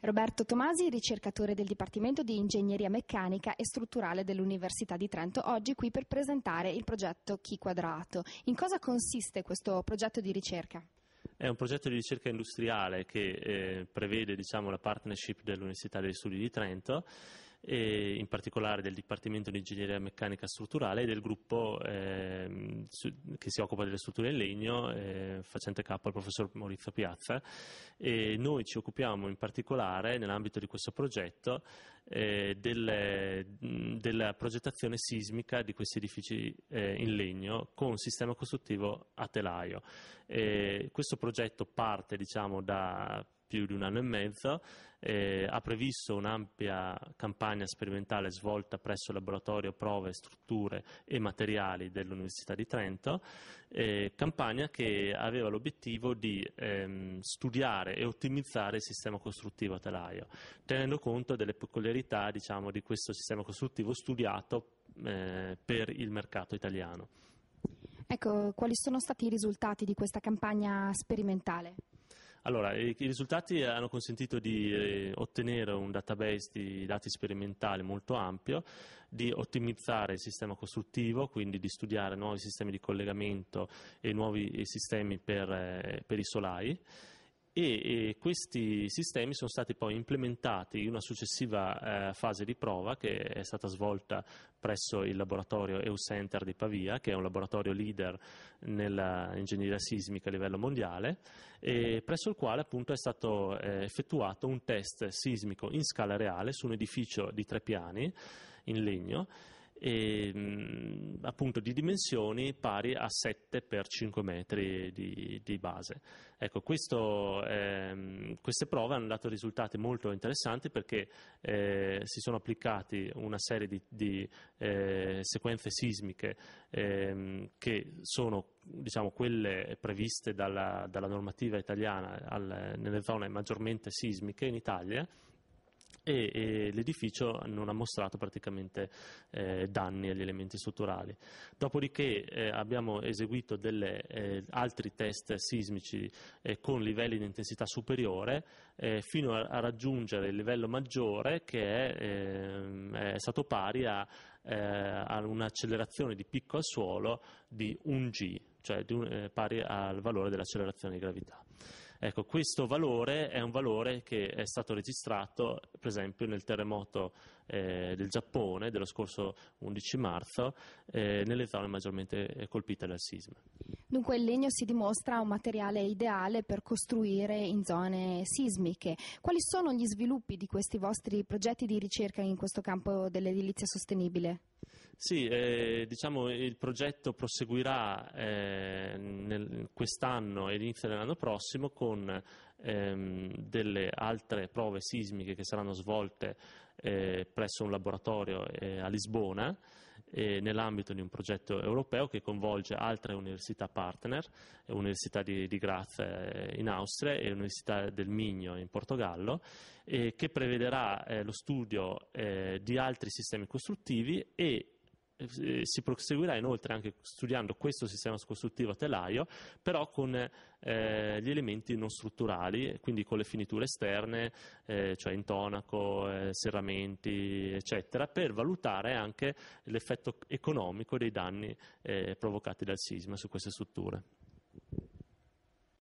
Roberto Tomasi, ricercatore del Dipartimento di Ingegneria Meccanica e Strutturale dell'Università di Trento, oggi qui per presentare il progetto Chi Quadrato. In cosa consiste questo progetto di ricerca? È un progetto di ricerca industriale che eh, prevede diciamo, la partnership dell'Università degli Studi di Trento, eh, in particolare del Dipartimento di Ingegneria Meccanica Strutturale e del gruppo eh, su, che si occupa delle strutture in legno, eh, facente capo al professor Maurizio Piazza. E noi ci occupiamo in particolare, nell'ambito di questo progetto, eh, delle, della progettazione sismica di questi edifici eh, in legno con sistema costruttivo a telaio. Eh, questo progetto parte diciamo, da più di un anno e mezzo, eh, ha previsto un'ampia campagna sperimentale svolta presso il laboratorio prove, strutture e materiali dell'Università di Trento, eh, campagna che aveva l'obiettivo di ehm, studiare e ottimizzare il sistema costruttivo a telaio, tenendo conto delle peculiarità diciamo, di questo sistema costruttivo studiato eh, per il mercato italiano. Ecco, quali sono stati i risultati di questa campagna sperimentale? Allora, i, i risultati hanno consentito di eh, ottenere un database di dati sperimentali molto ampio, di ottimizzare il sistema costruttivo, quindi di studiare nuovi sistemi di collegamento e nuovi eh, sistemi per, eh, per i solai e, e questi sistemi sono stati poi implementati in una successiva eh, fase di prova che è stata svolta presso il laboratorio EU Center di Pavia, che è un laboratorio leader nell'ingegneria sismica a livello mondiale, presso il quale appunto è stato eh, effettuato un test sismico in scala reale su un edificio di tre piani in legno e, mm, appunto di dimensioni pari a 7 x 5 metri di, di base. Ecco, questo, ehm, queste prove hanno dato risultati molto interessanti perché eh, si sono applicati una serie di, di eh, sequenze sismiche ehm, che sono diciamo, quelle previste dalla, dalla normativa italiana al, nelle zone maggiormente sismiche in Italia e, e l'edificio non ha mostrato praticamente eh, danni agli elementi strutturali. Dopodiché eh, abbiamo eseguito delle, eh, altri test sismici eh, con livelli di intensità superiore eh, fino a, a, raggiungere il livello maggiore che è, ehm, è stato pari a, eh, a un'accelerazione di picco al suolo di 1G, cioè di un, pari al valore dell'accelerazione di gravità. Ecco, questo valore è un valore che è stato registrato per esempio nel terremoto eh, del Giappone dello scorso 11 marzo eh, nelle zone maggiormente eh, colpite dal sisma. Dunque il legno si dimostra un materiale ideale per costruire in zone sismiche. Quali sono gli sviluppi di questi vostri progetti di ricerca in questo campo dell'edilizia sostenibile? Sì, eh, diciamo il progetto proseguirà eh, nel, quest'anno e l'inizio dell'anno prossimo con ehm, delle altre prove sismiche che saranno svolte eh, presso un laboratorio eh, a Lisbona nell'ambito di un progetto europeo che coinvolge altre università partner, l'Università di, di, Graz eh, in Austria e l'Università del Migno in Portogallo, che prevederà eh, lo studio eh, di altri sistemi costruttivi e eh, si proseguirà inoltre anche studiando questo sistema costruttivo a telaio, però con eh, gli elementi non strutturali, quindi con le finiture esterne, eh, cioè intonaco, eh, serramenti, eccetera, per valutare anche l'effetto economico dei danni eh, provocati dal sisma su queste strutture.